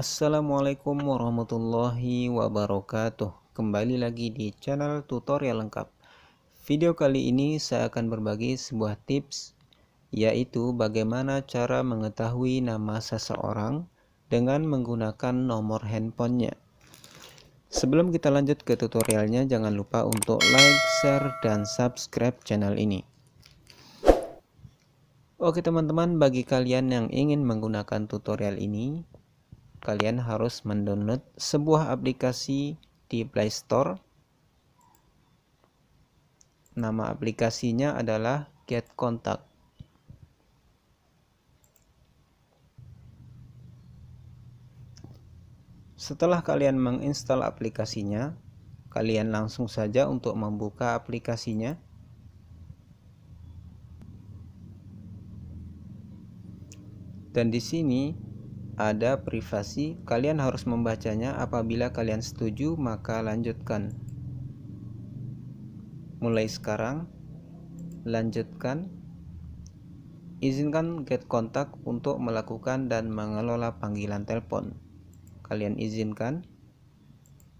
Assalamualaikum warahmatullahi wabarakatuh Kembali lagi di channel tutorial lengkap Video kali ini saya akan berbagi sebuah tips Yaitu bagaimana cara mengetahui nama seseorang Dengan menggunakan nomor handphonenya Sebelum kita lanjut ke tutorialnya Jangan lupa untuk like, share, dan subscribe channel ini Oke teman-teman, bagi kalian yang ingin menggunakan tutorial ini, kalian harus mendownload sebuah aplikasi di Play Store. Nama aplikasinya adalah Get Contact. Setelah kalian menginstal aplikasinya, kalian langsung saja untuk membuka aplikasinya. Dan di sini ada privasi, kalian harus membacanya. Apabila kalian setuju, maka lanjutkan. Mulai sekarang, lanjutkan. Izinkan get kontak untuk melakukan dan mengelola panggilan telepon. Kalian izinkan,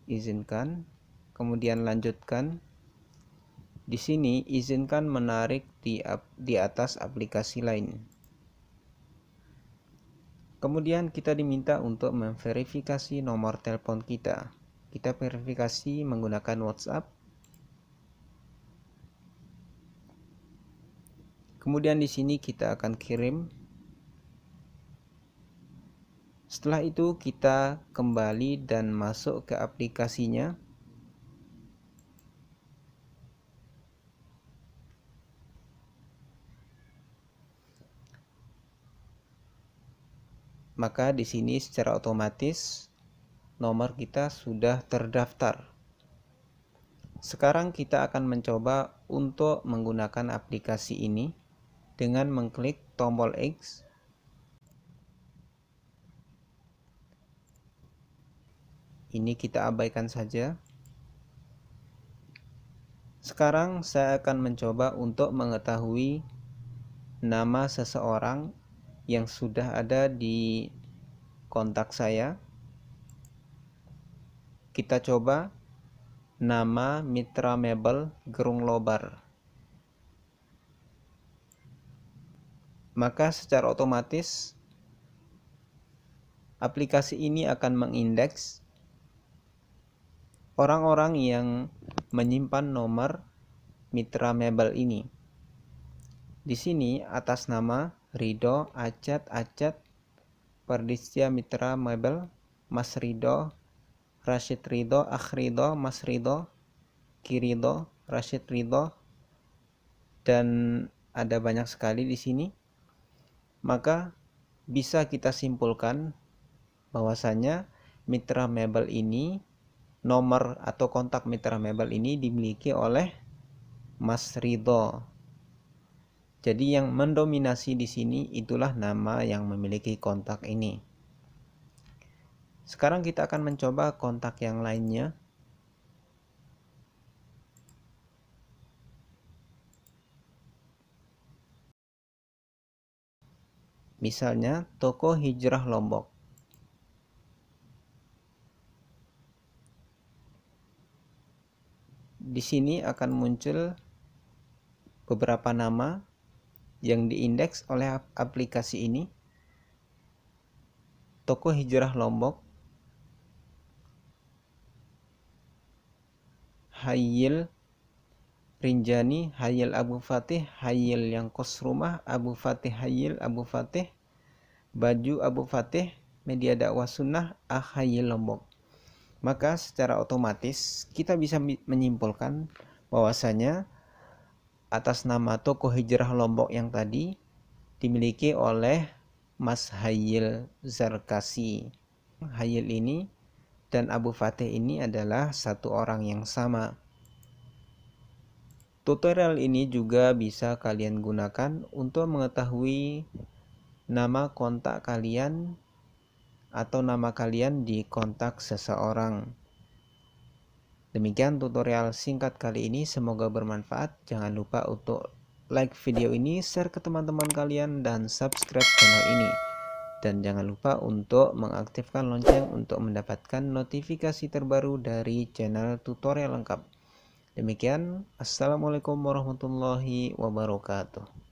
izinkan, kemudian lanjutkan. Di sini, izinkan menarik di, di atas aplikasi lain. Kemudian kita diminta untuk memverifikasi nomor telepon kita. Kita verifikasi menggunakan WhatsApp. Kemudian di sini kita akan kirim. Setelah itu kita kembali dan masuk ke aplikasinya. maka di sini secara otomatis nomor kita sudah terdaftar. Sekarang kita akan mencoba untuk menggunakan aplikasi ini dengan mengklik tombol X ini kita abaikan saja. Sekarang saya akan mencoba untuk mengetahui nama seseorang yang sudah ada di kontak saya. Kita coba nama mitra mebel gerung lobar. Maka secara otomatis aplikasi ini akan mengindeks orang-orang yang menyimpan nomor mitra mebel ini. Di sini atas nama Rido, Acat, Acat, Perdisya Mitra Mebel, Mas Rido, Rashid Rido, Akhrido, Mas Rido, Kirido, Rashid Rido, dan ada banyak sekali di sini. Maka bisa kita simpulkan bahwasanya mitra mebel ini nomor atau kontak mitra mebel ini dimiliki oleh Mas Rido. Jadi yang mendominasi di sini itulah nama yang memiliki kontak ini. Sekarang kita akan mencoba kontak yang lainnya. Misalnya toko hijrah Lombok. Di sini akan muncul beberapa nama yang diindeks oleh aplikasi ini Toko Hijrah Lombok Hayil Rinjani, Hayil Abu Fatih, Hayil yang kos rumah, Abu Fatih Hayil, Abu Fatih, Baju Abu Fatih, Media Dakwah Sunnah, Ah Hayil Lombok. Maka secara otomatis kita bisa menyimpulkan bahwasanya atas nama toko hijrah Lombok yang tadi dimiliki oleh Mas Hayil Zarkasi. Hayil ini dan Abu Fatih ini adalah satu orang yang sama. Tutorial ini juga bisa kalian gunakan untuk mengetahui nama kontak kalian atau nama kalian di kontak seseorang. Demikian tutorial singkat kali ini, semoga bermanfaat. Jangan lupa untuk like video ini, share ke teman-teman kalian, dan subscribe channel ini. Dan jangan lupa untuk mengaktifkan lonceng untuk mendapatkan notifikasi terbaru dari channel tutorial lengkap. Demikian, Assalamualaikum warahmatullahi wabarakatuh.